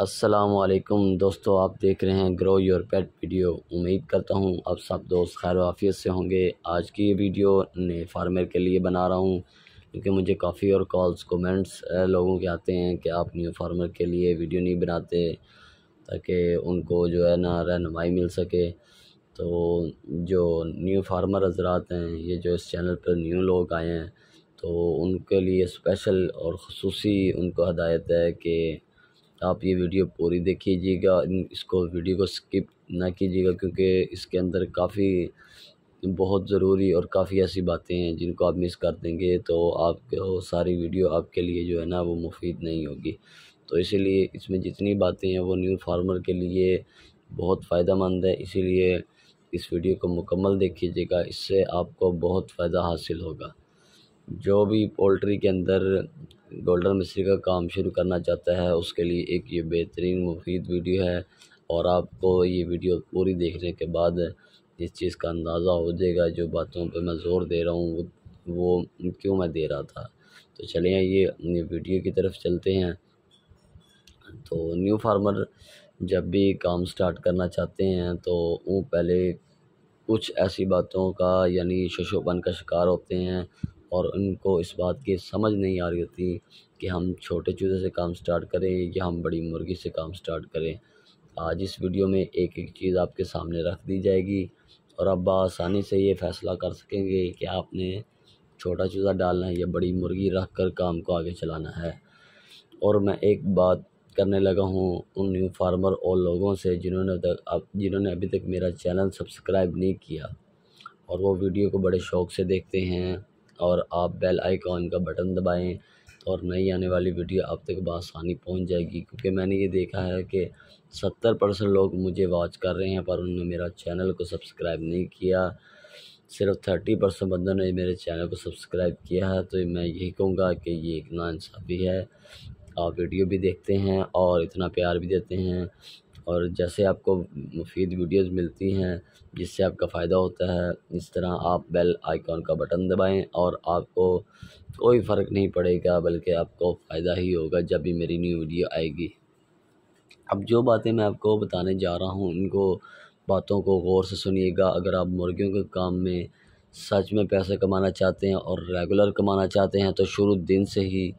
असलकुम दोस्तों आप देख रहे हैं ग्रो योर पेट वीडियो उम्मीद करता हूँ आप सब दोस्त खैर वाफियत से होंगे आज की ये वीडियो नए फार्मर के लिए बना रहा हूँ क्योंकि मुझे काफ़ी और कॉल्स कमेंट्स लोगों के आते हैं कि आप न्यू फार्मर के लिए वीडियो नहीं बनाते ताकि उनको जो है ना रहनमाई मिल सके तो जो न्यू फार्मर हजरात हैं ये जो इस चैनल पर न्यू लोग आए हैं तो उनके लिए स्पेशल और खसूसी उनको हदायत है कि आप ये वीडियो पूरी देख इसको वीडियो को स्किप ना कीजिएगा क्योंकि इसके अंदर काफ़ी बहुत ज़रूरी और काफ़ी ऐसी बातें हैं जिनको आप मिस कर देंगे तो आप सारी वीडियो आपके लिए जो है ना वो मुफीद नहीं होगी तो इसीलिए इसमें जितनी बातें हैं वो न्यू फार्मर के लिए बहुत फ़ायदा मंद है इसीलिए इस वीडियो को मुकम्मल देख इससे आपको बहुत फ़ायदा हासिल होगा जो भी पोल्ट्री के अंदर गोल्डन मिस्त्री का काम शुरू करना चाहता है उसके लिए एक ये बेहतरीन मुफीद वीडियो है और आपको ये वीडियो पूरी देखने के बाद इस चीज़ का अंदाज़ा हो जाएगा जो बातों पे मैं ज़ोर दे रहा हूँ वो क्यों मैं दे रहा था तो चलिए ये ये वीडियो की तरफ चलते हैं तो न्यू फार्मर जब भी काम स्टार्ट करना चाहते हैं तो वो पहले कुछ ऐसी बातों का यानी शशोपन का शिकार होते हैं और उनको इस बात की समझ नहीं आ रही होती कि हम छोटे चूज़े से काम स्टार्ट करें या हम बड़ी मुर्गी से काम स्टार्ट करें आज इस वीडियो में एक एक चीज़ आपके सामने रख दी जाएगी और आप आसानी से ये फ़ैसला कर सकेंगे कि आपने छोटा चूज़ा डालना है या बड़ी मुर्गी रख कर काम को आगे चलाना है और मैं एक बात करने लगा हूँ उन न्यू फार्मर और लोगों से जिन्होंने तक अब जिन्होंने अभी तक मेरा चैनल सब्सक्राइब नहीं किया और वो वीडियो को बड़े शौक़ से देखते हैं और आप बेल आइकॉन का बटन दबाएं और नई आने वाली वीडियो आप तक बसानी पहुंच जाएगी क्योंकि मैंने ये देखा है कि सत्तर परसेंट लोग मुझे वॉच कर रहे हैं पर उन्होंने मेरा चैनल को सब्सक्राइब नहीं किया सिर्फ थर्टी परसेंट बंदों ने मेरे चैनल को सब्सक्राइब किया है तो मैं यही कहूँगा कि ये एक नाइंसाफ़ी है आप वीडियो भी देखते हैं और इतना प्यार भी देते हैं और जैसे आपको मुफीद वीडियोज़ मिलती हैं जिससे आपका फ़ायदा होता है इस तरह आप बेल आइकॉन का बटन दबाएं और आपको कोई फ़र्क नहीं पड़ेगा बल्कि आपको फ़ायदा ही होगा जब भी मेरी न्यू वीडियो आएगी अब जो बातें मैं आपको बताने जा रहा हूँ उनको बातों को गौर से सुनिएगा अगर आप मुर्गियों के काम में सच में पैसे कमाना चाहते हैं और रेगुलर कमाना चाहते हैं तो शुरू दिन से ही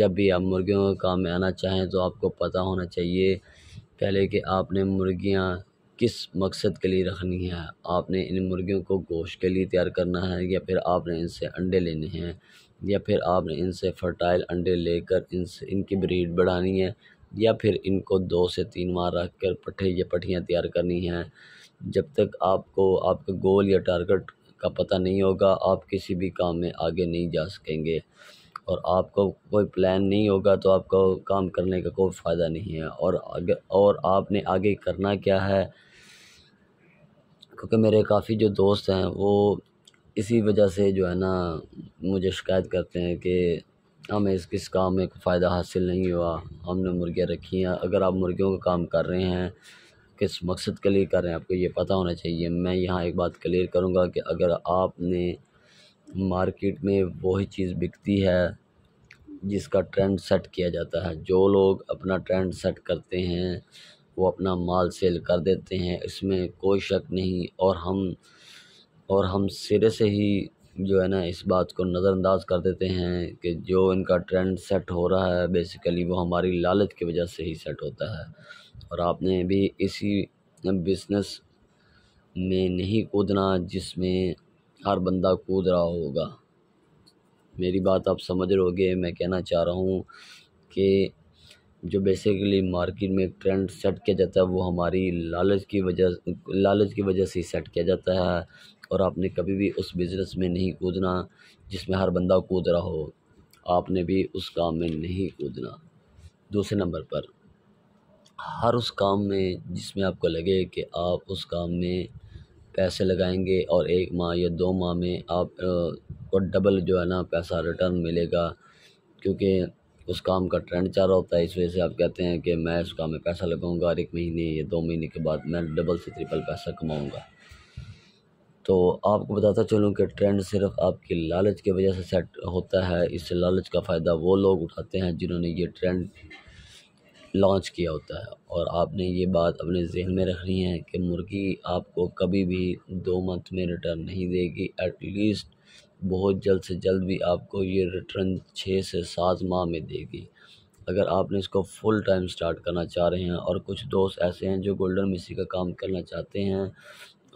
जब भी आप मुर्गियों के काम में आना चाहें तो आपको पता होना चाहिए पहले कि आपने मुर्गियाँ किस मकसद के लिए रखनी है आपने इन मुर्गियों को गोश्त के लिए तैयार करना है या फिर आपने इनसे अंडे लेने हैं या फिर आपने इनसे फ़र्टाइल अंडे लेकर इनसे इनकी ब्रीड बढ़ानी है या फिर इनको दो से तीन बार रख कर पट्ठे या पट्टियाँ तैयार करनी हैं जब तक आपको आपका गोल या टारगेट का पता नहीं होगा आप किसी भी काम में आगे नहीं जा सकेंगे और आपको कोई प्लान नहीं होगा तो आपको काम करने का कोई फ़ायदा नहीं है और अगर और आपने आगे करना क्या है क्योंकि मेरे काफ़ी जो दोस्त हैं वो इसी वजह से जो है ना मुझे शिकायत करते हैं कि हमें इस किस काम में फ़ायदा हासिल नहीं हुआ हमने मुर्गियाँ रखी हैं अगर आप मुर्गियों का काम कर रहे हैं किस मकसद के लिए कर रहे हैं आपको ये पता होना चाहिए मैं यहाँ एक बात क्लियर करूँगा कि अगर आपने मार्केट में वही चीज़ बिकती है जिसका ट्रेंड सेट किया जाता है जो लोग अपना ट्रेंड सेट करते हैं वो अपना माल सेल कर देते हैं इसमें कोई शक नहीं और हम और हम सिरे से ही जो है ना इस बात को नज़रअंदाज कर देते हैं कि जो इनका ट्रेंड सेट हो रहा है बेसिकली वो हमारी लालच की वजह से ही सेट होता है और आपने भी इसी बिजनेस में नहीं कूदना जिसमें हर बंदा कूद रहा होगा मेरी बात आप समझ रहोगे मैं कहना चाह रहा हूँ कि जो बेसिकली मार्केट में ट्रेंड सेट किया जाता है वो हमारी लालच की वजह लालच की वजह से ही सेट किया जाता है और आपने कभी भी उस बिज़नेस में नहीं कूदना जिसमें हर बंदा कूद रहा हो आपने भी उस काम में नहीं कूदना दूसरे नंबर पर हर उस काम में जिसमें आपको लगे कि आप उस काम में पैसे लगाएंगे और एक माह या दो माह में आप को डबल जो है ना पैसा रिटर्न मिलेगा क्योंकि उस काम का ट्रेंड चल रहा होता है इस वजह से आप कहते हैं कि मैं उस काम में पैसा लगाऊंगा और एक महीने या दो महीने के बाद मैं डबल से ट्रिपल पैसा कमाऊंगा तो आपको बताता चलूँ कि ट्रेंड सिर्फ आपकी लालच की वजह से सेट होता है इस लालच का फ़ायदा वो लोग उठाते हैं जिन्होंने ये ट्रेंड लॉन्च किया होता है और आपने ये बात अपने जहन में रखनी है कि मुर्गी आपको कभी भी दो मंथ में रिटर्न नहीं देगी एटलीस्ट बहुत जल्द से जल्द भी आपको ये रिटर्न छः से सात माह में देगी अगर आपने इसको फुल टाइम स्टार्ट करना चाह रहे हैं और कुछ दोस्त ऐसे हैं जो गोल्डन मिसी का काम करना चाहते हैं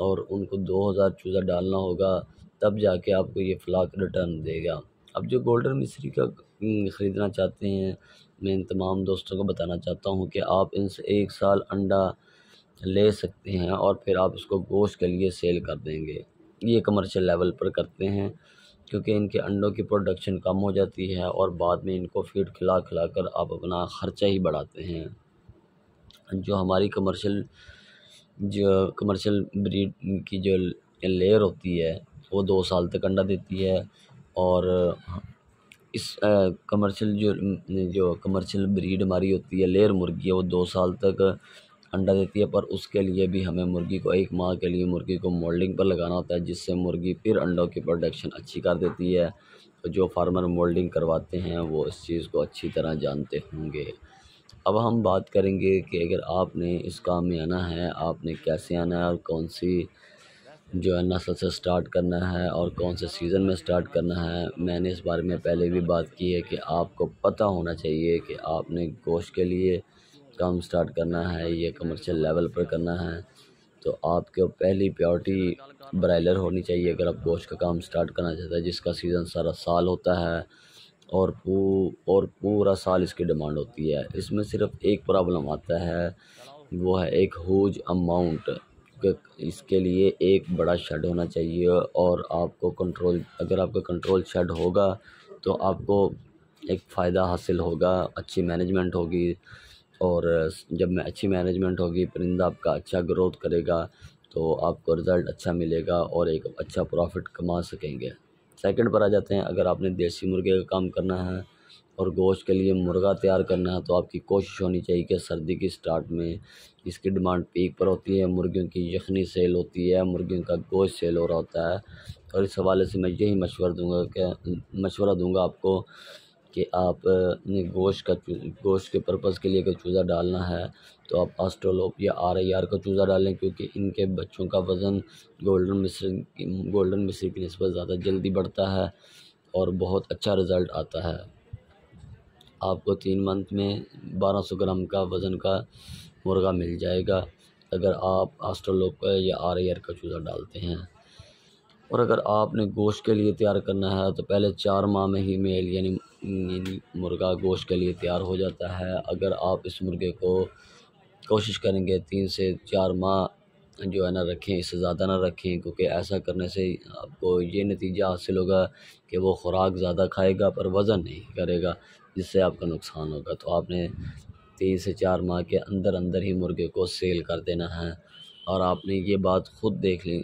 और उनको दो हज़ार चूज़ा डालना होगा तब जाके आपको ये फ्लाक रिटर्न देगा अब जो गोल्डन मिस्री का हम्म, ख़रीदना चाहते हैं मैं इन तमाम दोस्तों को बताना चाहता हूँ कि आप इनसे एक साल अंडा ले सकते हैं और फिर आप इसको गोश्त के लिए सेल कर देंगे ये कमर्शियल लेवल पर करते हैं क्योंकि इनके अंडों की प्रोडक्शन कम हो जाती है और बाद में इनको फीड खिला खिला कर आप अपना ख़र्चा ही बढ़ाते हैं जो हमारी कमर्शियल जो कमर्शियल ब्रीड की जो लेयर होती है वो दो साल तक अंडा देती है और इस कमर्शियल जो जो कमर्शियल ब्रीड हमारी होती है लेयर मुर्गी है वो दो साल तक अंडा देती है पर उसके लिए भी हमें मुर्गी को एक माह के लिए मुर्गी को मोल्डिंग पर लगाना होता है जिससे मुर्गी फिर अंडों की प्रोडक्शन अच्छी कर देती है तो जो फार्मर मोल्डिंग करवाते हैं वो इस चीज़ को अच्छी तरह जानते होंगे अब हम बात करेंगे कि अगर आपने इस काम में आना है आपने कैसे आना है और कौन सी जो है नस्ल से स्टार्ट करना है और कौन से सीज़न में स्टार्ट करना है मैंने इस बारे में पहले भी बात की है कि आपको पता होना चाहिए कि आपने गोश्त के लिए काम स्टार्ट करना है या कमर्शियल लेवल पर करना है तो आपके पहली प्योरिटी ब्रायलर होनी चाहिए अगर आप गोश्त का काम स्टार्ट करना चाहते हैं जिसका सीज़न सारा साल होता है और पू और पूरा साल इसकी डिमांड होती है इसमें सिर्फ एक प्रॉब्लम आता है वो है एक हुज अमाउंट इसके लिए एक बड़ा शेड होना चाहिए और आपको कंट्रोल अगर आपका कंट्रोल शेड होगा तो आपको एक फ़ायदा हासिल होगा अच्छी मैनेजमेंट होगी और जब मैं अच्छी मैनेजमेंट होगी परिंदा आपका अच्छा ग्रोथ करेगा तो आपको रिज़ल्ट अच्छा मिलेगा और एक अच्छा प्रॉफिट कमा सकेंगे सेकंड पर आ जाते हैं अगर आपने देसी मुर्गे का काम करना है और गोश्त के लिए मुर्गा तैयार करना है तो आपकी कोशिश होनी चाहिए कि सर्दी की स्टार्ट में इसकी डिमांड पीक पर होती है मुर्गियों की यखनी सेल होती है मुर्गियों का गोश्त सेल हो रहा होता है और इस हवाले से मैं यही मशवरा दूँगा कि मशवरा दूँगा आपको कि आप गोश का गोश के पर्पज़ के लिए अगर चूज़ा डालना है तो आप आस्ट्रोलोप या आर आई आर का चूज़ा डालें क्योंकि इनके बच्चों का वज़न गोल्डन मिस्र गोल्डन मिस्र की नस्बत ज़्यादा जल्दी बढ़ता है और बहुत अच्छा रिज़ल्ट आता है आपको तीन मंथ में बारह सौ ग्राम का वज़न का मुर्गा मिल जाएगा अगर आप आस्ट्रोलोप का या आर आई आर का चूज़ा डालते हैं और अगर आपने गोश्त के लिए तैयार करना है तो पहले चार माह में ही मेल यानी मुर्गा गोश्त के लिए तैयार हो जाता है अगर आप इस मुर्गे को कोशिश करेंगे तीन से चार माह जो है ना रखें इससे ज़्यादा ना रखें क्योंकि ऐसा करने से आपको ये नतीजा हासिल होगा कि वो खुराक ज़्यादा खाएगा पर वज़न नहीं करेगा जिससे आपका नुकसान होगा तो आपने तीन से चार माह के अंदर अंदर ही मुर्गे को सेल कर देना है और आपने ये बात खुद देख ले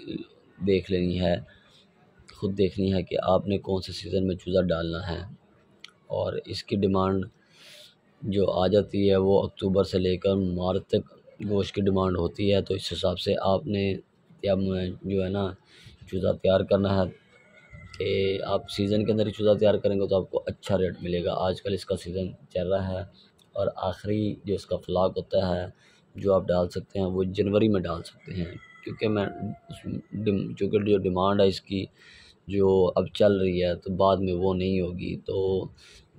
देख लेनी है खुद देखनी है कि आपने कौन से सीज़न में चूज़ा डालना है और इसकी डिमांड जो आ जाती है वो अक्टूबर से लेकर मार्च तक गोश्त की डिमांड होती है तो इस हिसाब से आपने या जो है ना चूज़ा तैयार करना है कि आप सीज़न के अंदर ही चूज़ा तैयार करेंगे तो आपको अच्छा रेट मिलेगा आजकल इसका सीज़न चल रहा है और आखिरी जो इसका फ्लाक होता है जो आप डाल सकते हैं वो जनवरी में डाल सकते हैं क्योंकि मैं उस जो डिमांड है इसकी जो अब चल रही है तो बाद में वो नहीं होगी तो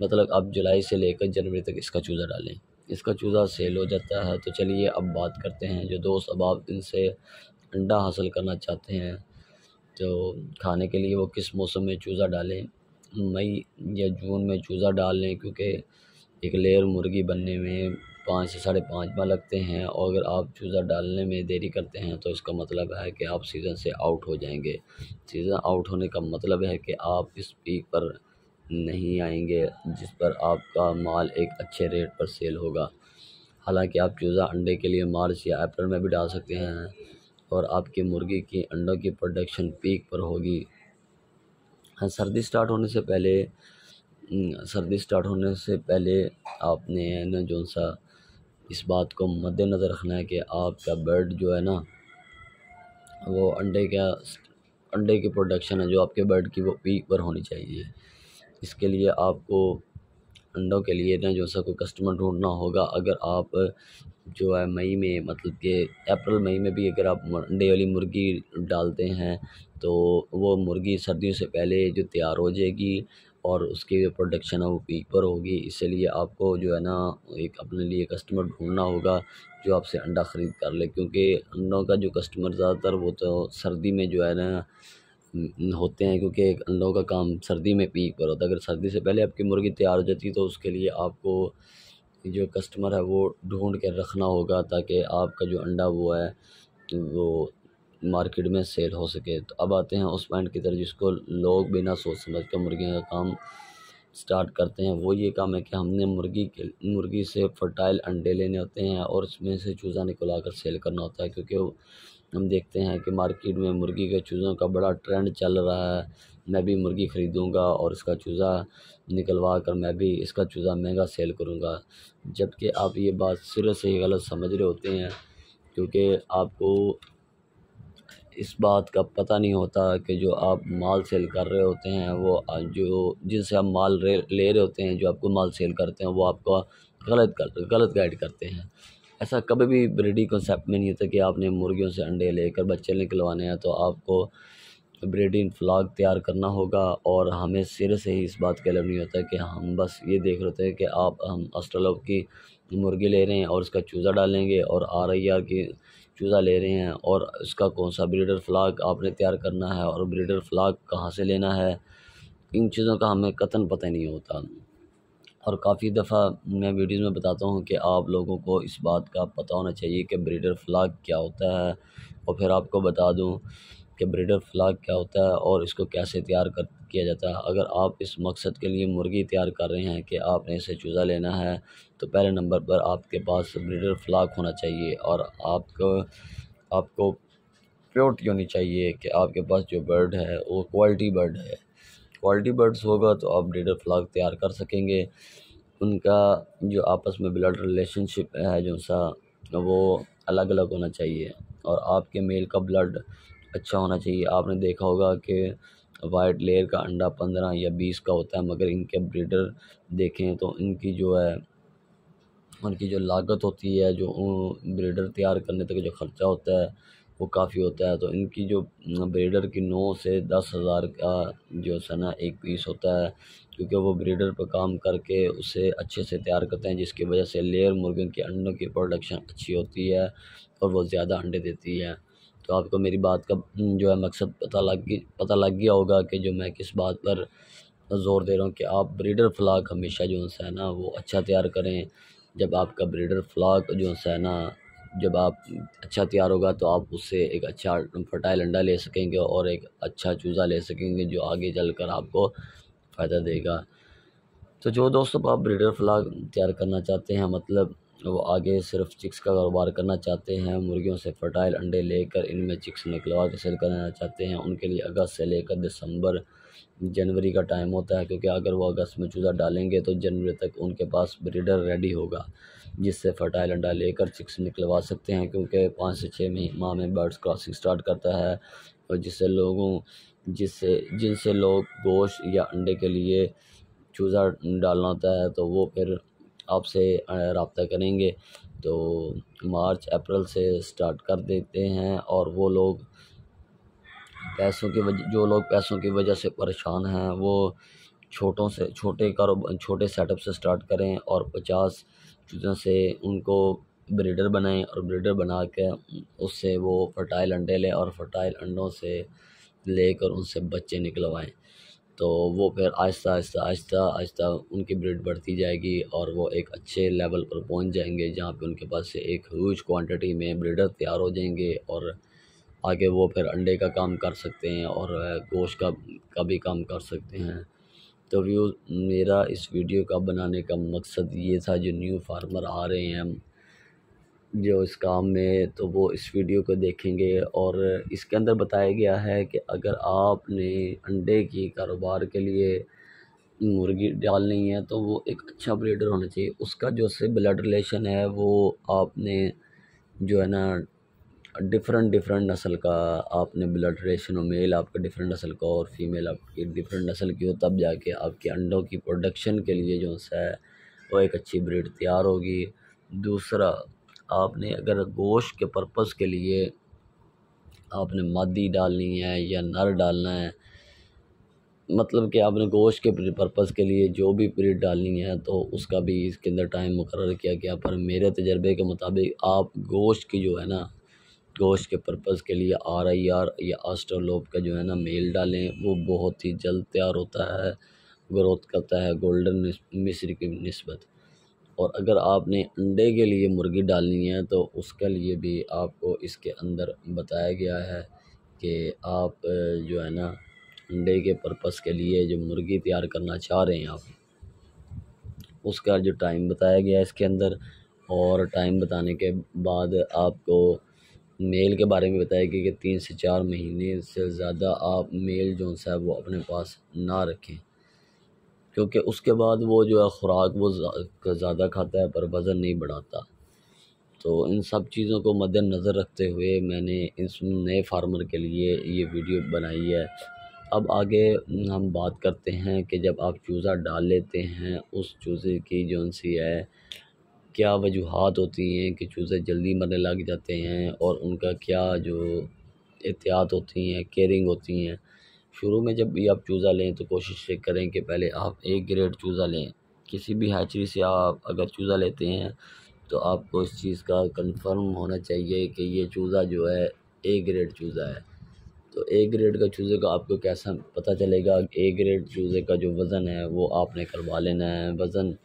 मतलब अब जुलाई से लेकर जनवरी तक इसका चूज़ा डालें इसका चूज़ा सेल हो जाता है तो चलिए अब बात करते हैं जो दोस्त अब आप इनसे अंडा हासिल करना चाहते हैं तो खाने के लिए वो किस मौसम में चूज़ा डालें मई या जून में चूज़ा डाल लें क्योंकि एक लेयर मुर्गी बनने में पाँच से साढ़े पाँच माह लगते हैं और अगर आप चूज़ा डालने में देरी करते हैं तो इसका मतलब है कि आप सीज़न से आउट हो जाएंगे सीज़न आउट होने का मतलब है कि आप इस पीक पर नहीं आएंगे जिस पर आपका माल एक अच्छे रेट पर सेल होगा हालांकि आप चूज़ा अंडे के लिए मार्च या अप्रैल में भी डाल सकते हैं और आपकी मुर्गी की अंडों की प्रोडक्शन पीक पर होगी हाँ, सर्दी स्टार्ट होने से पहले हम्म, सर्दी स्टार्ट होने से पहले आपने ना जो सा इस बात को मद्देनज़र रखना है कि आपका बर्ड जो है ना वो अंडे का अंडे की प्रोडक्शन है जो आपके बर्ड की वो पीक पर होनी चाहिए इसके लिए आपको अंडों के लिए ना जो सा कोई कस्टमर ढूंढना होगा अगर आप जो है मई में मतलब कि अप्रैल मई में भी अगर आप अंडे वाली मुर्गी डालते हैं तो वो मुर्गी सर्दियों से पहले जो तैयार हो जाएगी और उसकी प्रोडक्शन है वो पीक पर होगी इसलिए आपको जो है ना एक अपने लिए कस्टमर ढूंढना होगा जो आपसे अंडा ख़रीद कर ले क्योंकि अंडों का जो कस्टमर ज़्यादातर वो तो सर्दी में जो है ना होते हैं क्योंकि अंडों का काम सर्दी में पीक पर होता है अगर सर्दी से पहले आपकी मुर्गी तैयार हो जाती तो उसके लिए आपको जो कस्टमर है वो ढूंढ कर रखना होगा ताकि आपका जो अंडा वो है वो मार्केट में सेल हो सके तो अब आते हैं उस पॉइंट की तरफ जिसको लोग बिना सोच समझ कर मुर्गियों का काम स्टार्ट करते हैं वो ये काम है कि हमने मुर्गी के मुर्गी से फर्टाइल अंडे लेने होते हैं और उसमें से चूज़ा निकला कर सेल करना होता है क्योंकि हम देखते हैं कि मार्केट में मुर्गी के चूज़ों का बड़ा ट्रेंड चल रहा है मैं भी मुर्गी ख़रीदूँगा और इसका चूज़ा निकलवा कर मैं भी इसका चूज़ा महंगा सेल करूँगा जबकि आप ये बात सिरे से ही गलत समझ रहे होते हैं क्योंकि आपको इस बात का पता नहीं होता कि जो आप माल सेल कर रहे होते हैं वो जो जिनसे आप माल ले रहे होते हैं जो आपको माल सेल करते हैं वो आपका गलत कर गलत गाइड करते हैं ऐसा कभी भी ब्रीडिंग कॉन्सेप्ट में नहीं होता कि आपने मुर्गियों से अंडे लेकर बच्चे निकलवाने हैं तो आपको ब्रीडिंग फ्लाग तैयार करना होगा और हमें सिर से ही इस बात का इलम नहीं होता कि हम बस ये देख रहे थे कि आप हम अस्ट्रोलब की मुर्गी ले रहे हैं और उसका चूज़ा डालेंगे और आर आई आर की चूज़ा ले रहे हैं और इसका कौन सा ब्रीडर फ्लाग आपने तैयार करना है और ब्रीडर फ्लाग कहाँ से लेना है इन चीज़ों का हमें कतन पता नहीं होता और काफ़ी दफ़ा मैं वीडियोज़ में बताता हूँ कि आप लोगों को इस बात का पता होना चाहिए कि ब्रीडर फ्लाग क्या होता है और फिर आपको बता दूँ कि ब्रीडर फ्लाग क्या होता है और इसको कैसे तैयार कर किया जाता है अगर आप इस मकसद के लिए मुर्गी तैयार कर रहे हैं कि आपने इसे चूज़ा लेना है तो पहले नंबर पर आपके पास ब्रीडर फ्लाक होना चाहिए और आपको आपको प्योरिटी होनी चाहिए कि आपके पास जो बर्ड है वो क्वालिटी बर्ड है क्वालिटी बर्ड्स होगा तो आप ब्रीडर फ्लाक तैयार कर सकेंगे उनका जो आपस में ब्लड रिलेशनशिप है जो सा वो अलग अलग होना चाहिए और आपके मेल का ब्लड अच्छा होना चाहिए आपने देखा होगा कि वाइट लेयर का अंडा पंद्रह या बीस का होता है मगर इनके ब्रीडर देखें तो इनकी जो है उनकी जो लागत होती है जो ब्रीडर तैयार करने तक जो ख़र्चा होता है वो काफ़ी होता है तो इनकी जो ब्रीडर की नौ से दस हज़ार का जो सना एक पीस होता है क्योंकि वो ब्रीडर पर काम करके उसे अच्छे से तैयार करते हैं जिसकी वजह से लेयर मुर्गियों के अंडों की प्रोडक्शन अच्छी होती है और वो ज़्यादा अंडे देती है तो आपको मेरी बात का हम्म, जो है मकसद पता लग पता लग गया होगा कि जो मैं किस बात पर ज़ोर दे रहा हूँ कि आप ब्रीडर फ्लाक हमेशा जो है ना वो अच्छा तैयार करें जब आपका ब्रीडर फ्लाक जो है ना जब आप अच्छा तैयार होगा तो आप उससे एक अच्छा फर्टाइल अंडा ले सकेंगे और एक अच्छा चूज़ा ले सकेंगे जो आगे चल कर आपको फ़ायदा देगा तो जो दोस्तों आप ब्रीडर फ्लाक तैयार करना चाहते हैं मतलब वो आगे सिर्फ चिक्स का कारोबार करना चाहते हैं मुर्गियों से फ़र्टाइल अंडे लेकर इनमें चिक्स निकलवा कर सेल करना चाहते हैं उनके लिए अगस्त से लेकर दिसंबर जनवरी का टाइम होता है क्योंकि अगर वो अगस्त में चूज़ा डालेंगे तो जनवरी तक उनके पास ब्रीडर रेडी होगा जिससे फ़र्टाइल अंडा लेकर चिक्स निकलवा सकते हैं क्योंकि पाँच से छः माह में बर्ड्स क्रॉसिंग स्टार्ट करता है और जिससे लोगों जिससे जिनसे लोग गोश्त या अंडे के लिए चूज़ा डालना होता है तो वो फिर आपसे रबता करेंगे तो मार्च अप्रैल से स्टार्ट कर देते हैं और वो लोग पैसों की वजह जो लोग पैसों की वजह से परेशान हैं वो छोटों से छोटे कारोबार छोटे सेटअप से स्टार्ट करें और पचास चूज़ों से उनको ब्रीडर बनाएं और ब्रीडर बना कर उससे वो फर्टाइल अंडे लें और फर्टाइल अंडों से लेकर उनसे बच्चे निकलवाएं तो वो फिर आहिस्ता आहिस्ता आहिस्ता आहिस्ता उनकी ब्रीड बढ़ती जाएगी और वो एक अच्छे लेवल पर पहुंच जाएंगे जहाँ पे उनके पास से एक ह्यूज क्वांटिटी में ब्रीडर तैयार हो जाएंगे और आगे वो फिर अंडे का काम कर सकते हैं और गोश्त का का भी काम कर सकते हैं तो व्यू मेरा इस वीडियो का बनाने का मकसद ये था जो न्यू फार्मर आ रहे हैं जो इस काम में तो वो इस वीडियो को देखेंगे और इसके अंदर बताया गया है कि अगर आपने अंडे की कारोबार के लिए मुर्गी डालनी है तो वो एक अच्छा ब्रीडर होना चाहिए उसका जो से ब्लड रिलेशन है वो आपने जो है ना डिफरेंट डिफरेंट नस्ल का आपने ब्लड रिलेशन हो मेल आपका डिफरेंट नस्ल का और फीमेल आपकी डिफरेंट नस्ल की हो तब जाके आपके अंडों की प्रोडक्शन के लिए जो सा है वो एक अच्छी ब्रीड तैयार होगी दूसरा आपने अगर गोश्त के पर्पज़ के लिए आपने मादी डालनी है या नर डालना है मतलब कि आपने गोश्त के पर्पज़ के लिए जो भी पीरियड डालनी है तो उसका भी इसके अंदर टाइम मुकर किया गया पर मेरे तजर्बे के मुताबिक आप गोश्त की जो है ना गोश्त के पर्पज़ के लिए आर आई आर या आस्ट्रोलोप का जो है ना मेल डालें वो बहुत ही जल्द तैयार होता है ग्रोथ करता है गोल्डन मिस्र की नस्बत और अगर आपने अंडे के लिए मुर्गी डालनी है तो उसके लिए भी आपको इसके अंदर बताया गया है कि आप जो है ना अंडे के पर्पस के लिए जो मुर्गी तैयार करना चाह रहे हैं आप उसका जो टाइम बताया गया है इसके अंदर और टाइम बताने के बाद आपको मेल के बारे में बताया गया कि तीन से चार महीने से ज़्यादा आप मेल जो सा है वो अपने पास ना रखें क्योंकि उसके बाद वो जो है ख़ुराक वो ज़्यादा खाता है पर वज़न नहीं बढ़ाता तो इन सब चीज़ों को मद्दनज़र नज़र रखते हुए मैंने इस नए फार्मर के लिए ये वीडियो बनाई है अब आगे हम बात करते हैं कि जब आप चूज़ा डाल लेते हैं उस चूज़े की जो सी है क्या वजूहत होती हैं कि चूज़े जल्दी मरने लग जाते हैं और उनका क्या जो एहतियात होती हैं केयरिंग होती हैं शुरू में जब भी आप चूज़ा लें तो कोशिश ये करें कि पहले आप एक ग्रेड चूज़ा लें किसी भी हैचरी से आप अगर चूज़ा लेते हैं तो आपको इस चीज़ का कंफर्म होना चाहिए कि ये चूज़ा जो है ए ग्रेड चूज़ा है तो ए ग्रेड का चूज़े का आपको कैसा पता चलेगा ए ग्रेड चूज़े का जो वज़न है वो आपने करवा लेना है वज़न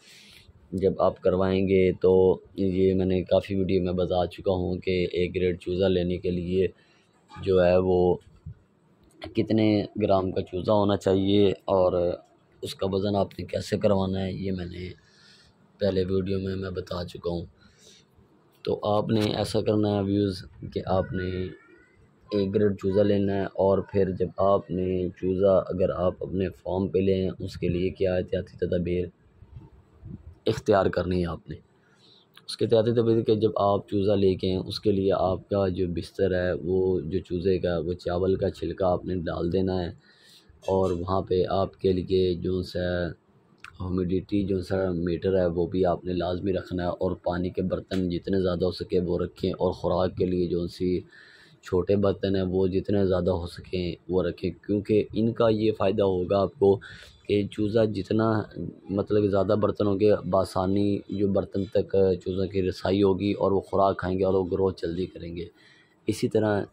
जब आप करवाएंगे तो ये मैंने काफ़ी वीडियो में बता चुका हूँ कि ए ग्रेड चूज़ा लेने के लिए जो है वो कितने ग्राम का चूज़ा होना चाहिए और उसका वज़न आपने कैसे करवाना है ये मैंने पहले वीडियो में मैं बता चुका हूँ तो आपने ऐसा करना है व्यूज़ कि आपने एक ग्रेड चूज़ा लेना है और फिर जब आपने चूज़ा अगर आप अपने फॉर्म पे लें उसके लिए क्या एहतियाती तदाबीर इख्तियार करनी है आपने उसके तहत तो फिर जब आप चूज़ा लेके हैं उसके लिए आपका जो बिस्तर है वो जो चूज़े का वो चावल का छिलका आपने डाल देना है और वहाँ पे आपके लिए जो सा ह्यूमिडिटी जो सा मीटर है वो भी आपने लाजमी रखना है और पानी के बर्तन जितने ज़्यादा हो सके वो रखें और ख़ुराक के लिए जो सी छोटे बर्तन हैं वो जितने ज़्यादा हो सकें वो रखें क्योंकि इनका ये फ़ायदा होगा आपको कि चूज़ा जितना मतलब ज़्यादा बर्तन होंगे बासानी जो बर्तन तक चूज़ों की रसाई होगी और वो खुराक खाएंगे और वो ग्रोथ जल्दी करेंगे इसी तरह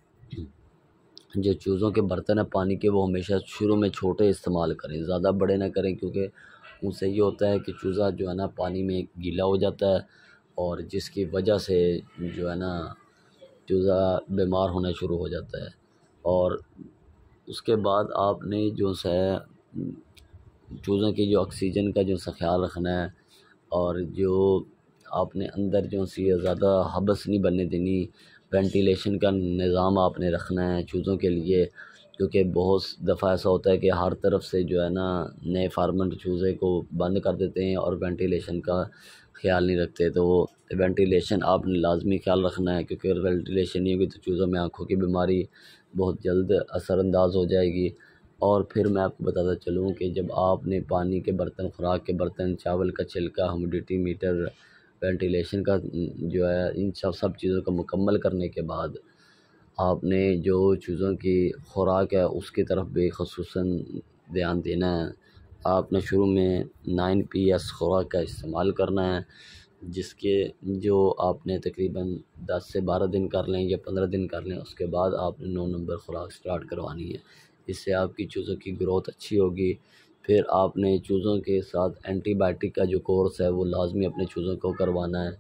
जो चूज़ों के बर्तन हैं पानी के वो हमेशा शुरू में छोटे इस्तेमाल करें ज़्यादा बड़े ना करें क्योंकि उनसे ये होता है कि चूज़ा जो है ना पानी में गीला हो जाता है और जिसकी वजह से जो है ना चूज़ा बीमार होना शुरू हो जाता है और उसके बाद आपने जो है चूज़ों की जो ऑक्सीजन का जो सा ख्याल रखना है और जो आपने अंदर जो सी ज़्यादा हबस नहीं बनने देनी वेंटिलेशन का निज़ाम आपने रखना है चूज़ों के लिए क्योंकि बहुत दफ़ा ऐसा होता है कि हर तरफ से जो है ना नए फार्मर चूज़े को बंद कर देते हैं और वेंटिलेशन का ख्याल नहीं रखते तो वो वेंटिलेशन आपने लाजमी ख्याल रखना है क्योंकि अगर वेंटिलेशन नहीं होगी तो चूज़ों में आँखों की बीमारी बहुत जल्द असरानंदाज हो जाएगी और फिर मैं आपको बताता चलूँ कि जब आपने पानी के बर्तन खुराक के बर्तन चावल का छिलका हमडिटी मीटर वेंटिलेशन का जो है इन सब सब चीज़ों को मुकम्मल करने के बाद आपने जो चीज़ों की खुराक है उसकी तरफ भी ध्यान देना है आपने शुरू में नाइन पी एस खुराक का इस्तेमाल करना है जिसके जो आपने तकरीबन दस से बारह दिन कर लें या पंद्रह दिन कर लें उसके बाद आपने नौ नंबर खुराक स्टार्ट करवानी है इससे आपकी चूज़ों की ग्रोथ अच्छी होगी फिर आपने चूज़ों के साथ एंटीबायोटिक का जो कोर्स है वो लाजमी अपने चूज़ों को करवाना है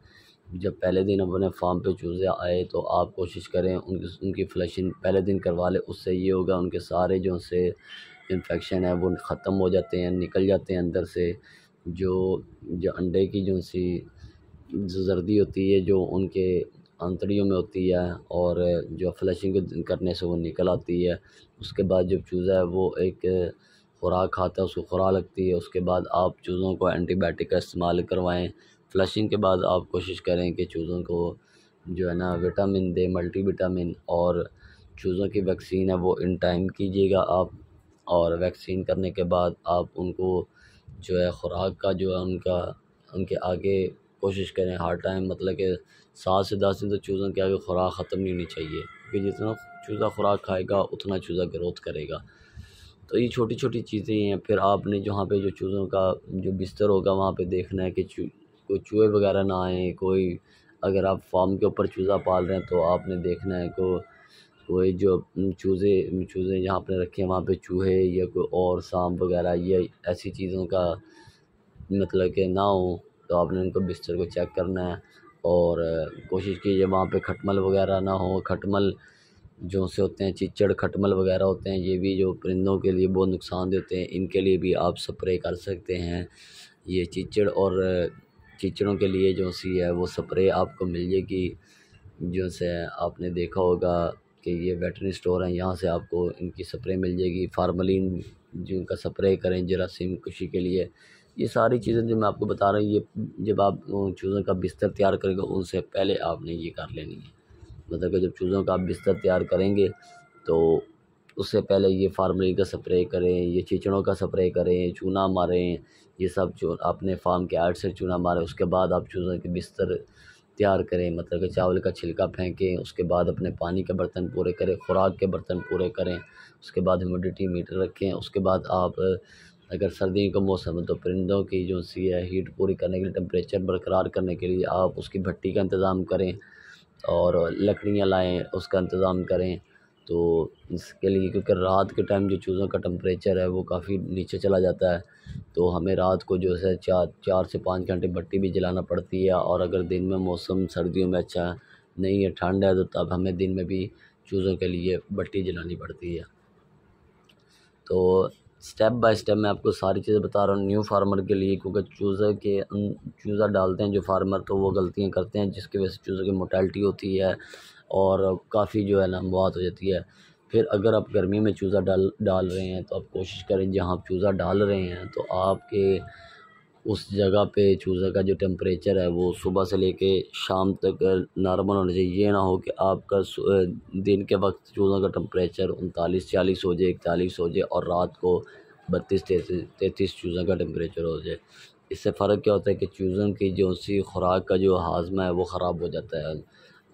जब पहले दिन अपने फार्म पे चूज़े आए तो आप कोशिश करें उनकी उनकी फ्लशिंग पहले दिन करवा लें उससे ये होगा उनके सारे जो से इन्फेक्शन है वो ख़त्म हो जाते हैं निकल जाते हैं अंदर से जो जो अंडे की जो सी जर्दी होती है जो उनके आंतड़ियों में होती है और जो फ्लशिंग करने से वो निकल आती है उसके बाद जब चूज़ा है वो एक खुराक खाता है उसको खुराक लगती है उसके बाद आप चूज़ों को एंटीबायोटिक का इस्तेमाल करवाएं फ्लशिंग के बाद आप कोशिश करें कि चूज़ों को जो है ना विटामिन दें मल्टी विटामिन और चूज़ों की वैक्सीन है वो इन टाइम कीजिएगा आप और वैक्सीन करने के बाद आप उनको जो है ख़ुराक का जो है उनका उनके आगे कोशिश करें हर टाइम मतलब कि सात से दस दिन तो चूज़ों के आगे खुराक ख़त्म नहीं होनी चाहिए क्योंकि जितना चूज़ा खुराक खाएगा उतना चूज़ा ग्रोथ करेगा तो ये छोटी छोटी चीज़ें हैं फिर आपने जहाँ पे जो चूज़ों का जो बिस्तर होगा वहाँ पे देखना है कि चू कोई चूहे वगैरह ना आए कोई अगर आप फार्म के ऊपर चूज़ा पाल रहे हैं तो आपने देखना है को कोई जो चूज़े चूज़े जहाँ पर रखे हैं वहाँ पर चूहे या कोई और सांप वग़ैरह ये ऐसी चीज़ों का मतलब कि ना हो तो आपने उनको बिस्तर को चेक करना है और कोशिश कीजिए वहाँ पर खटमल वग़ैरह ना हो खटमल जो से होते हैं चिचड़ खटमल वग़ैरह होते हैं ये भी जो परिंदों के लिए बहुत नुकसान देते हैं इनके लिए भी आप स्प्रे कर सकते हैं ये चिचड़ और चिचड़ों के लिए जो सी है वो स्प्रे आपको मिल जाएगी जो से आपने देखा होगा कि ये वेटरी स्टोर हैं यहाँ से आपको इनकी स्प्रे मिल जाएगी फार्मलिन जो इनका स्प्रे करें जरासीम कुशी के लिए ये सारी चीज़ें जो मैं आपको बता रहा हूँ ये जब आप चूज़ों का बिस्तर तैयार करेंगे उनसे पहले आपने ये कर लेनी है मतलब कि जब चूज़ों का आप बिस्तर तैयार करेंगे तो उससे पहले ये फार्मलिन का स्प्रे करें ये चिचड़ों का स्प्रे करें चूना मारें ये सब जो अपने फार्म के आर्ट से चूना मारें उसके बाद आप चूज़ों के बिस्तर तैयार करें मतलब कि चावल का छिलका फेंकें उसके बाद अपने पानी के बर्तन पूरे करें ख़ुराक के बर्तन पूरे करें उसके बाद ह्यूमिडिटी मीटर रखें उसके बाद आप अगर सर्दी का मौसम है तो परिंदों की जो सी है हीट पूरी करने के लिए टेम्परेचर बरकरार करने के लिए आप उसकी भट्टी का इंतज़ाम करें और लकड़ियाँ लाएँ उसका इंतज़ाम करें तो इसके लिए क्योंकि रात के टाइम जो चूज़ों का टम्परेचर है वो काफ़ी नीचे चला जाता है तो हमें रात को जो है चार चार से पाँच घंटे बट्टी भी जलाना पड़ती है और अगर दिन में मौसम सर्दियों में अच्छा नहीं है ठंड है तो तब हमें दिन में भी चूज़ों के लिए बट्टी जलानी पड़ती है तो स्टेप बाय स्टेप मैं आपको सारी चीज़ें बता रहा हूँ न्यू फार्मर के लिए क्योंकि चूज़ा के चूज़ा डालते हैं जो फार्मर तो वो गलतियाँ करते हैं जिसकी वजह से चूज़ों की मोटेलिटी होती है और काफ़ी जो है ना बात हो जाती है फिर अगर आप गर्मी में चूज़ा डाल डाल रहे हैं तो आप कोशिश करें जहाँ आप चूज़ा डाल रहे हैं तो आपके उस जगह पे चूज़ा का जो टेम्परेचर है वो सुबह से लेके शाम तक नॉर्मल होना चाहिए ये ना हो कि आपका दिन के वक्त चूज़ों का टेम्परेचर उनतालीस चालीस हो जाए इकतालीस हो जाए और रात को बत्तीस तैतीस तैतीस चूज़ों का टेम्परेचर हो जाए इससे फ़र्क क्या होता है कि चूज़ों की जो सी खुराक का जो हाजमा है वो ख़राब हो जाता है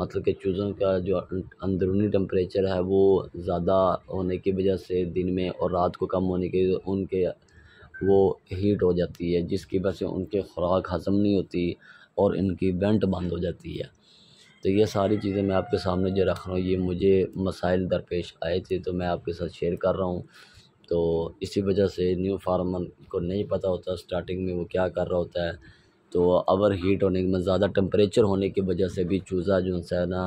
मतलब कि चूज़ों का जो अंदरूनी टम्परेचर है वो ज़्यादा होने की वजह से दिन में और रात को कम होने की उनके वो हीट हो जाती है जिसकी वजह से उनके खुराक हज़म नहीं होती और इनकी वेंट बंद हो जाती है तो ये सारी चीज़ें मैं आपके सामने जो रख रहा हूँ ये मुझे मसाइल दरपेश आए थे तो मैं आपके साथ शेयर कर रहा हूँ तो इसी वजह से न्यू फार्मर को नहीं पता होता स्टार्टिंग में वो क्या कर रहा होता है तो अवर हीट होने में ज़्यादा टम्परेचर होने की वजह से भी चूज़ा जो है ना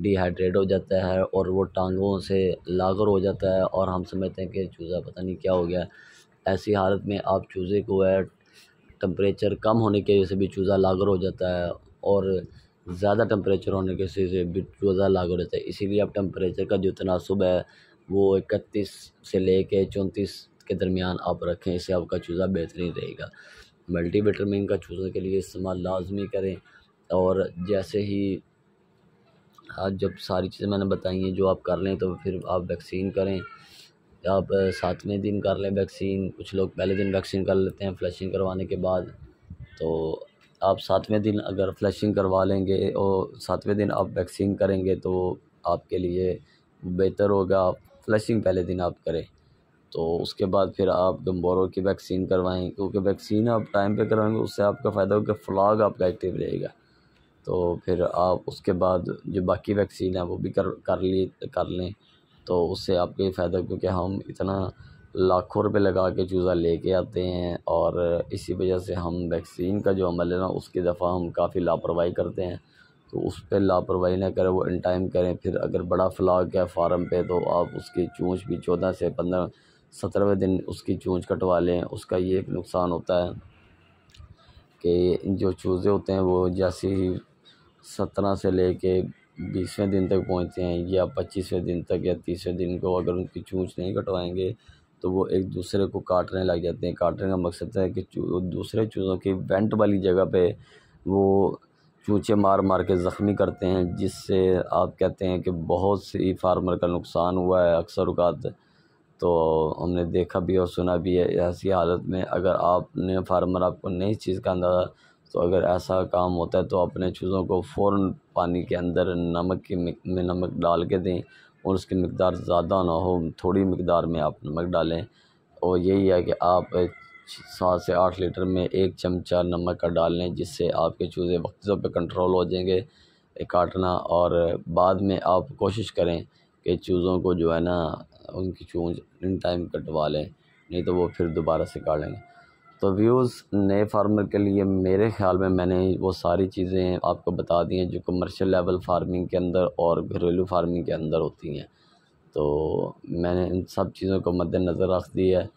डिहाइड्रेट हो जाता है और वो टांगों से लागर हो जाता है और हम समझते हैं कि चूज़ा पता नहीं क्या हो गया ऐसी हालत में आप चूज़े को है टम्परेचर कम होने की वजह से भी चूज़ा लागर हो जाता है और ज़्यादा टम्परेचर होने के वजह से भी चूज़ा लागर हो जाता है इसीलिए आप टम्परेचर का जो तनासब है वो इकतीस से ले कर चौंतीस के दरमियान आप रखें इससे आपका चूज़ा बेहतरीन रहेगा मल्टी विटामिन का चूज़ों के लिए इस्तेमाल लाजमी करें और जैसे ही आज हाँ, जब सारी चीज़ें मैंने बताई हैं जो आप कर लें तो फिर आप वैक्सीन करें आप सातवें दिन कर लें वैक्सीन कुछ लोग पहले दिन वैक्सीन कर लेते हैं फ्लैशिंग करवाने के बाद तो आप सातवें दिन अगर फ्लैशिंग करवा लेंगे और सातवें दिन आप वैक्सीन करेंगे तो आपके लिए बेहतर होगा फ्लैशिंग पहले दिन आप करें तो उसके बाद फिर आप गम्बोरो की वैक्सीन करवाएं क्योंकि वैक्सीन आप टाइम पे करवाएंगे उससे आपका फ़ायदा होगा फ्लाग आपका एक्टिव रहेगा तो फिर आप उसके बाद जो बाकी वैक्सीन है वो भी कर कर लिए कर लें तो उससे आपको ये फ़ायदा क्योंकि हम इतना लाखों रुपए लगा के चूज़ा लेके आते हैं और इसी वजह से हम वैक्सीन का जो अमल है ना उसकी दफ़ा हम काफ़ी लापरवाही करते हैं तो उस पर लापरवाही ना करें वो इन टाइम करें फिर अगर बड़ा फ्लाग है फार्म पे तो आप उसकी चूँच भी चौदह से पंद्रह सत्रहवें दिन उसकी चूँच कटवा लें उसका ये एक नुकसान होता है कि जो चूज़े होते हैं वो जैसे ही सत्रह से ले कर बीसवें दिन तक पहुँचते हैं या पच्चीसवें दिन तक या तीसवें दिन को अगर उनकी चूँच नहीं कटवाएंगे तो वो एक दूसरे को काटने लग जाते हैं काटने का मकसद है कि दूसरे चूज़ों की वेंट वाली जगह पे वो चूचे मार मार के ज़ख्मी करते हैं जिससे आप कहते हैं कि बहुत सी फार्मर का नुकसान हुआ है अक्सर उकात तो हमने देखा भी और सुना भी है ऐसी हालत में अगर आपने फार्मर आपको नई चीज़ का अंदाज़ा तो अगर ऐसा काम होता है तो अपने चूज़ों को फ़ौर पानी के अंदर नमक की में नमक डाल के दें और उसकी मकदार ज़्यादा ना हो थोड़ी मकदार में आप नमक डालें और यही है कि आप सात से आठ लीटर में एक चमचा नमक का डाल लें जिससे आपके चूज़े वक्तों पर कंट्रोल हो जाएंगे काटना और बाद में आप कोशिश करें कि चूज़ों को जो है ना उनकी चूँच इन टाइम कटवा लें नहीं तो वो फिर दोबारा से काटेंगे तो व्यूज़ नए फार्मर के लिए मेरे ख्याल में मैंने वो सारी चीज़ें आपको बता दी हैं जो कमर्शियल लेवल फार्मिंग के अंदर और घरेलू फार्मिंग के अंदर होती हैं तो मैंने इन सब चीज़ों को मद्दनज़र रख दिया है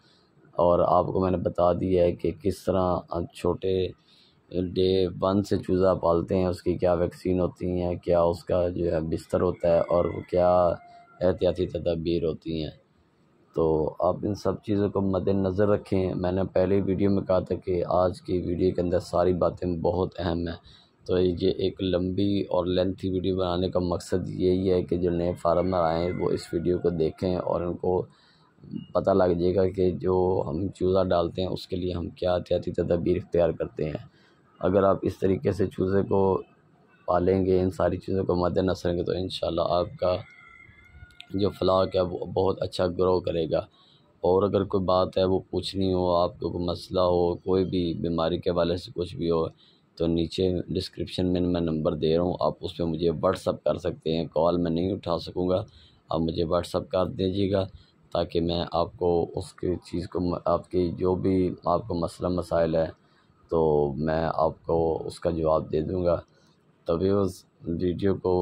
और आपको मैंने बता दिया है कि किस तरह आप छोटे डे वन से चूज़ा पालते हैं उसकी क्या वैक्सीन होती हैं क्या उसका जो है बिस्तर होता है और क्या एहतियाती तदाबीर होती हैं तो आप इन सब चीज़ों को मद्नज़र रखें मैंने पहले वीडियो में कहा था कि आज की वीडियो के अंदर सारी बातें बहुत अहम हैं तो ये एक लंबी और लेंथी वीडियो बनाने का मकसद यही है कि जो नए फार्मर आएँ वो इस वीडियो को देखें और उनको पता लग जाएगा कि जो हम चूज़ा डालते हैं उसके लिए हम क्या एहतियाती तदाबीर इख्तियार करते हैं अगर आप इस तरीके से चूज़े को पालेंगे इन सारी चीज़ों को मद्दनसर रखेंगे तो इन आपका जो फ्लाक है वो बहुत अच्छा ग्रो करेगा और अगर कोई बात है वो पूछनी हो आपको कोई मसला हो कोई भी बीमारी के वाले से कुछ भी हो तो नीचे डिस्क्रिप्शन में मैं नंबर दे रहा हूँ आप उस पर मुझे व्हाट्सअप कर सकते हैं कॉल मैं नहीं उठा सकूँगा आप मुझे व्हाट्सअप कर दीजिएगा ताकि मैं आपको उसकी चीज़ को आपकी जो भी आपको मसला मसाइल है तो मैं आपको उसका जवाब दे दूँगा तभी उस वीडियो को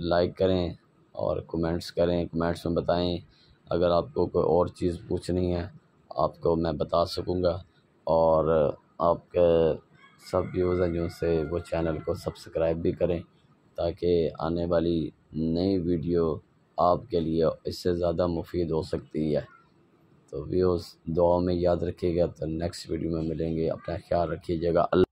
लाइक करें और कमेंट्स करें कमेंट्स में बताएं अगर आपको कोई और चीज़ पूछनी है आपको मैं बता सकूँगा और आपके सब व्यूज़ हैं जो से वो चैनल को सब्सक्राइब भी करें ताकि आने वाली नई वीडियो आपके लिए इससे ज़्यादा मुफीद हो सकती है तो व्यूज़ दुआ में याद रखिएगा तो नेक्स्ट वीडियो में मिलेंगे अपना ख्याल रखिएगा अल्लाह